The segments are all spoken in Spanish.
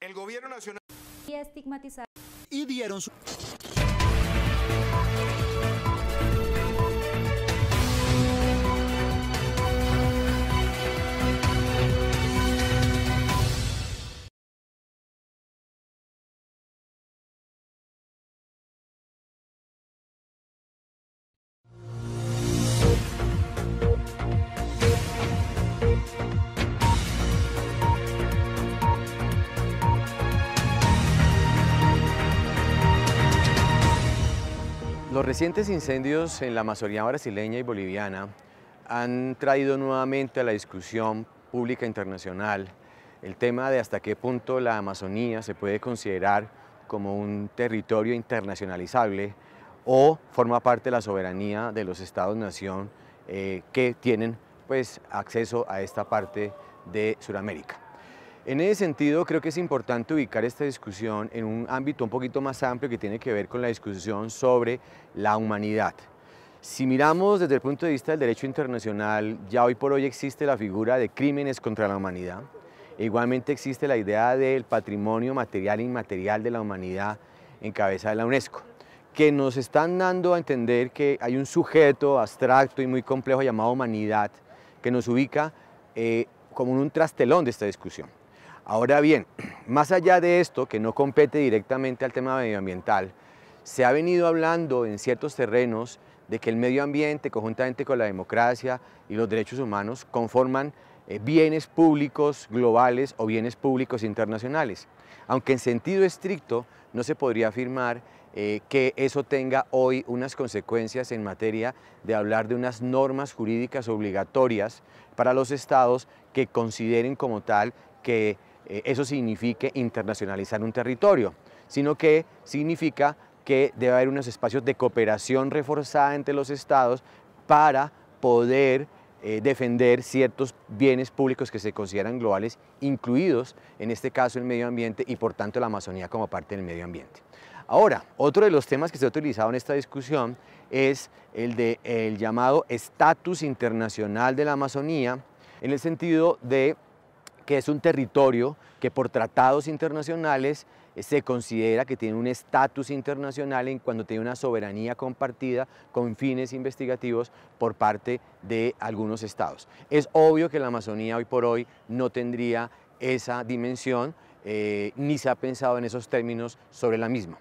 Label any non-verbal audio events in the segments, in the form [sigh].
El gobierno nacional y estigmatizar y dieron su Los recientes incendios en la Amazonía brasileña y boliviana han traído nuevamente a la discusión pública internacional el tema de hasta qué punto la Amazonía se puede considerar como un territorio internacionalizable o forma parte de la soberanía de los estados-nación eh, que tienen pues, acceso a esta parte de Sudamérica. En ese sentido, creo que es importante ubicar esta discusión en un ámbito un poquito más amplio que tiene que ver con la discusión sobre la humanidad. Si miramos desde el punto de vista del derecho internacional, ya hoy por hoy existe la figura de crímenes contra la humanidad. E igualmente existe la idea del patrimonio material e inmaterial de la humanidad en cabeza de la UNESCO, que nos están dando a entender que hay un sujeto abstracto y muy complejo llamado humanidad que nos ubica eh, como en un trastelón de esta discusión. Ahora bien, [clears throat] más allá de esto, que no compete directamente al tema medioambiental, se ha venido hablando en ciertos terrenos de que el medio ambiente, conjuntamente con la democracia y los derechos humanos, conforman eh, bienes públicos globales o bienes públicos internacionales. Aunque en sentido estricto no se podría afirmar eh, que eso tenga hoy unas consecuencias en materia de hablar de unas normas jurídicas obligatorias para los estados que consideren como tal que eh, eso signifique internacionalizar un territorio, sino que significa que debe haber unos espacios de cooperación reforzada entre los estados para poder eh, defender ciertos bienes públicos que se consideran globales, incluidos en este caso el medio ambiente y por tanto la Amazonía como parte del medio ambiente. Ahora, otro de los temas que se ha utilizado en esta discusión es el del llamado estatus internacional de la Amazonía, en el sentido de es un territorio que por tratados internacionales eh, se considera que tiene un estatus internacional en cuando tiene una soberanía compartida con fines investigativos por parte de algunos estados. Es obvio que la Amazonía hoy por hoy no tendría esa dimensión, eh, ni se ha pensado en esos términos sobre la misma.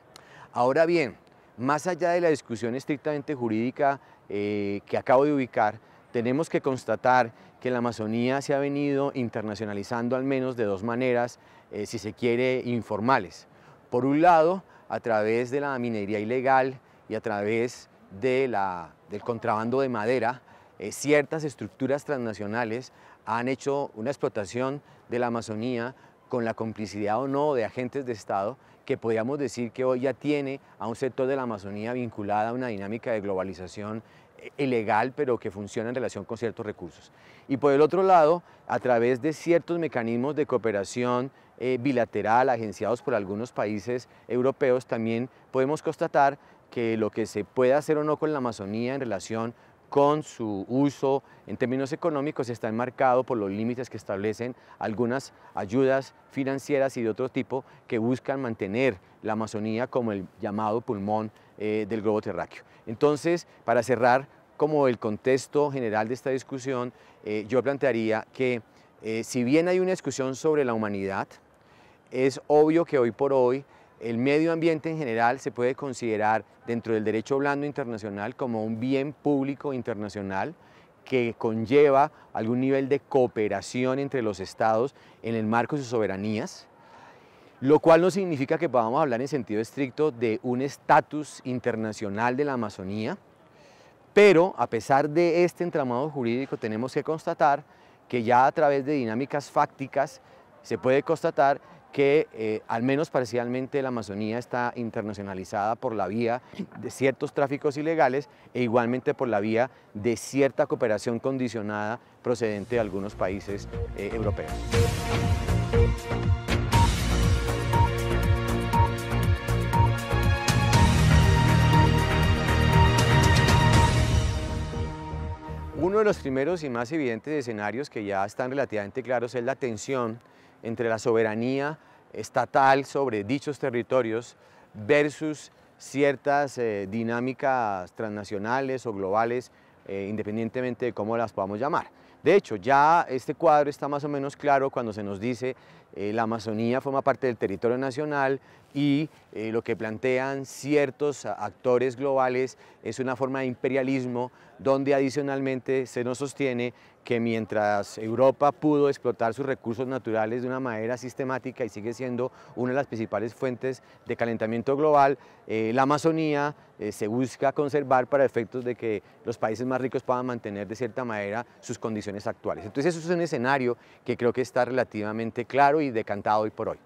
Ahora bien, más allá de la discusión estrictamente jurídica eh, que acabo de ubicar, tenemos que constatar que la Amazonía se ha venido internacionalizando al menos de dos maneras, eh, si se quiere, informales. Por un lado, a través de la minería ilegal y a través de la, del contrabando de madera, eh, ciertas estructuras transnacionales han hecho una explotación de la Amazonía con la complicidad o no de agentes de Estado que podríamos decir que hoy ya tiene a un sector de la Amazonía vinculada a una dinámica de globalización ilegal, pero que funciona en relación con ciertos recursos. Y por el otro lado, a través de ciertos mecanismos de cooperación eh, bilateral agenciados por algunos países europeos, también podemos constatar que lo que se puede hacer o no con la Amazonía en relación con su uso en términos económicos está enmarcado por los límites que establecen algunas ayudas financieras y de otro tipo que buscan mantener la Amazonía como el llamado pulmón eh, del globo terráqueo. Entonces, para cerrar como el contexto general de esta discusión, eh, yo plantearía que eh, si bien hay una discusión sobre la humanidad, es obvio que hoy por hoy el medio ambiente en general se puede considerar dentro del derecho blando internacional como un bien público internacional que conlleva algún nivel de cooperación entre los estados en el marco de sus soberanías, lo cual no significa que podamos hablar en sentido estricto de un estatus internacional de la Amazonía, pero a pesar de este entramado jurídico tenemos que constatar que ya a través de dinámicas fácticas se puede constatar que eh, al menos parcialmente la Amazonía está internacionalizada por la vía de ciertos tráficos ilegales e igualmente por la vía de cierta cooperación condicionada procedente de algunos países eh, europeos. Uno de los primeros y más evidentes escenarios que ya están relativamente claros es la tensión entre la soberanía estatal sobre dichos territorios versus ciertas eh, dinámicas transnacionales o globales, eh, independientemente de cómo las podamos llamar. De hecho, ya este cuadro está más o menos claro cuando se nos dice eh, la Amazonía forma parte del territorio nacional y eh, lo que plantean ciertos actores globales es una forma de imperialismo donde adicionalmente se nos sostiene que mientras Europa pudo explotar sus recursos naturales de una manera sistemática y sigue siendo una de las principales fuentes de calentamiento global, eh, la Amazonía se busca conservar para efectos de que los países más ricos puedan mantener de cierta manera sus condiciones actuales. Entonces eso es un escenario que creo que está relativamente claro y decantado hoy por hoy.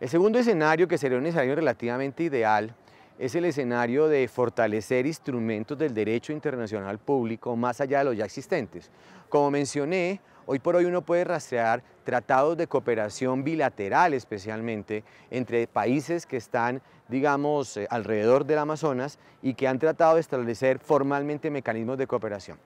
El segundo escenario, que sería un escenario relativamente ideal, es el escenario de fortalecer instrumentos del derecho internacional público más allá de los ya existentes. Como mencioné, hoy por hoy uno puede rastrear tratados de cooperación bilateral especialmente entre países que están, digamos, eh, alrededor del Amazonas y que han tratado de establecer formalmente mecanismos de cooperación.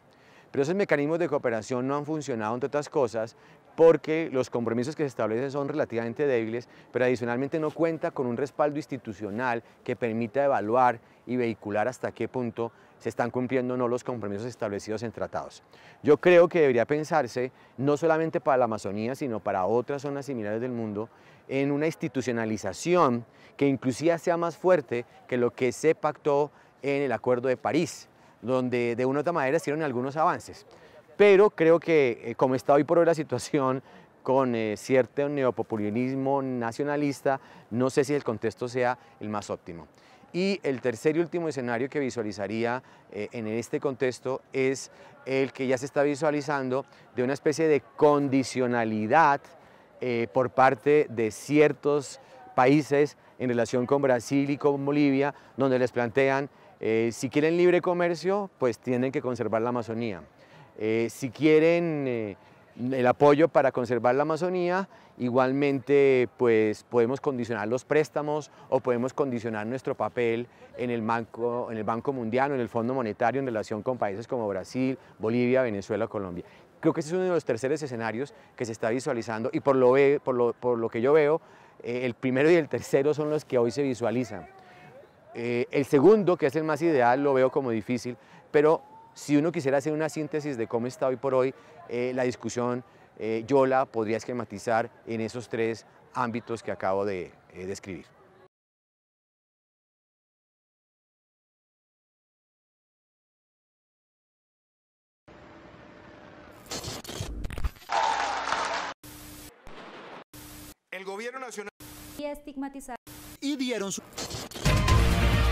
Pero esos mecanismos de cooperación no han funcionado, entre otras cosas, porque los compromisos que se establecen son relativamente débiles, pero adicionalmente no cuenta con un respaldo institucional que permita evaluar y vehicular hasta qué punto se están cumpliendo o no los compromisos establecidos en tratados. Yo creo que debería pensarse, no solamente para la Amazonía, sino para otras zonas similares del mundo, en una institucionalización que inclusive sea más fuerte que lo que se pactó en el Acuerdo de París donde de una u otra manera hicieron algunos avances. Pero creo que eh, como está hoy por hoy la situación con eh, cierto neopopulismo nacionalista, no sé si el contexto sea el más óptimo. Y el tercer y último escenario que visualizaría eh, en este contexto es el que ya se está visualizando de una especie de condicionalidad por parte de ciertos países en relación con Brasil y con Bolivia, donde les plantean eh, si quieren libre comercio, pues tienen que conservar la Amazonía. Eh, si quieren eh, el apoyo para conservar la Amazonía, igualmente pues podemos condicionar los préstamos o podemos condicionar nuestro papel en el Banco, en Mundial o en el Fondo Monetario en relación con países como Brasil, Bolivia, Venezuela, Colombia. Creo que ese es uno de los terceros escenarios que se está visualizando y por lo que yo veo, el primero y el tercero son los que hoy se visualizan. Eh, el segundo, que es el más ideal, lo veo como difícil, pero si uno quisiera hacer una síntesis de cómo está hoy por hoy eh, la discusión, eh, yo la podría esquematizar en esos tres ámbitos que acabo de describir. El gobierno nacional y estigmatizar y dieron